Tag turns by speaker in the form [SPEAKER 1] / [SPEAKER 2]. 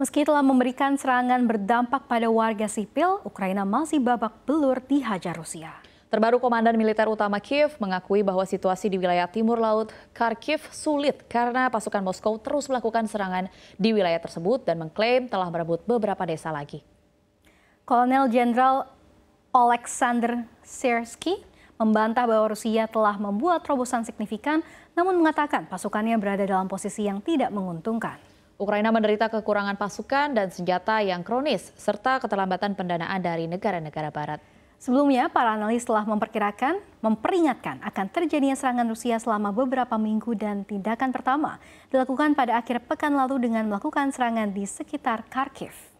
[SPEAKER 1] Meski telah memberikan serangan berdampak pada warga sipil, Ukraina masih babak belur dihajar Rusia. Terbaru Komandan Militer Utama Kiev mengakui bahwa situasi di wilayah timur laut Kharkiv sulit karena pasukan Moskow terus melakukan serangan di wilayah tersebut dan mengklaim telah merebut beberapa desa lagi.
[SPEAKER 2] Kolonel Jenderal Oleksandr Sersky membantah bahwa Rusia telah membuat terobosan signifikan namun mengatakan pasukannya berada dalam posisi yang tidak menguntungkan. Ukraina menderita kekurangan
[SPEAKER 1] pasukan dan senjata yang kronis, serta keterlambatan pendanaan dari negara-negara barat.
[SPEAKER 2] Sebelumnya, para analis telah memperkirakan, memperingatkan akan terjadinya serangan Rusia selama beberapa minggu dan tindakan pertama dilakukan pada akhir pekan lalu dengan melakukan serangan di sekitar Kharkiv.